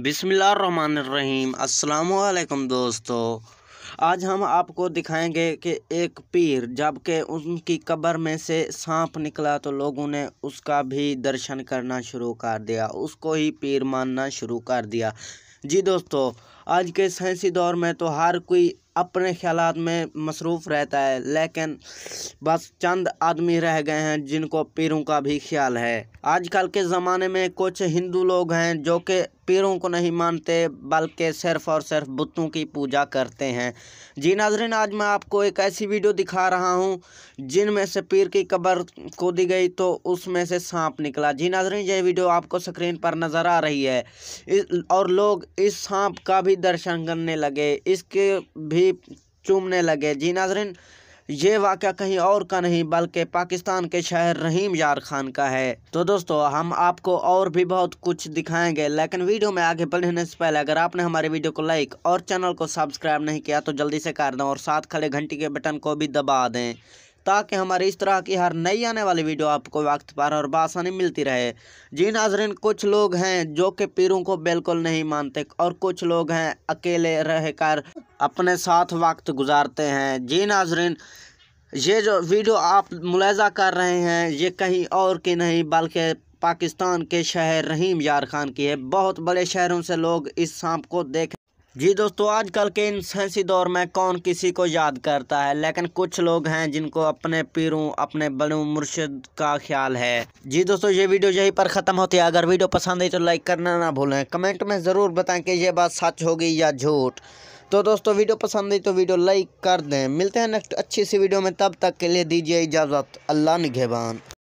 बिसमीम अल्लाम दोस्तों आज हम आपको दिखाएंगे कि एक पीर जबकि उनकी कब्र में से सांप निकला तो लोगों ने उसका भी दर्शन करना शुरू कर दिया उसको ही पीर मानना शुरू कर दिया जी दोस्तों आज के साइंसी दौर में तो हर कोई अपने ख्याल में मसरूफ़ रहता है लेकिन बस चंद आदमी रह गए हैं जिनको पीरों का भी ख्याल है आजकल के ज़माने में कुछ हिंदू लोग हैं जो कि पीरों को नहीं मानते बल्कि सिर्फ़ और सिर्फ बुतों की पूजा करते हैं जी नाजरीन आज मैं आपको एक ऐसी वीडियो दिखा रहा हूँ जिनमें से पीर की कब्र को दी गई तो उसमें से सांप निकला जी नाजरीन यह वीडियो आपको स्क्रीन पर नज़र आ रही है और लोग इस सांप का भी दर्शन करने लगे इसके भी भी चूमने लगे जी नाजरीन ये वाक़ कहीं और का नहीं बल्कि पाकिस्तान के शहर रहीम यार खान का है तो दोस्तों हम आपको और भी बहुत कुछ दिखाएंगे लेकिन वीडियो में आगे बढ़ने से पहले अगर आपने हमारे वीडियो को लाइक और चैनल को सब्सक्राइब नहीं किया तो जल्दी से कर दें और साथ खड़े घंटी के बटन को भी दबा दें ताकि हमारे इस तरह की हर नई आने वाली वीडियो आपको वक्त पर और बासानी मिलती रहे जी नाजरीन कुछ लोग हैं जो कि पीरों को बिल्कुल नहीं मानते और कुछ लोग हैं अकेले रहकर अपने साथ वक्त गुजारते हैं जी नाजरीन ये जो वीडियो आप मुलायजा कर रहे हैं ये कहीं और की नहीं बल्कि पाकिस्तान के शहर रहीम यार खान की है बहुत बड़े शहरों से लोग इस सांप को देख जी दोस्तों आजकल के इन सेंसी दौर में कौन किसी को याद करता है लेकिन कुछ लोग हैं जिनको अपने पीरों अपने बड़ों मुर्शद का ख्याल है जी दोस्तों ये वीडियो यहीं पर ख़त्म होती है अगर वीडियो पसंद आई तो लाइक करना ना भूलें कमेंट में ज़रूर बताएं कि ये बात सच होगी या झूठ तो दोस्तों वीडियो पसंद आई तो वीडियो लाइक कर दें मिलते हैं नेक्स्ट अच्छी सी वीडियो में तब तक के लिए दीजिए इजाज़त अल्लाह निगेबान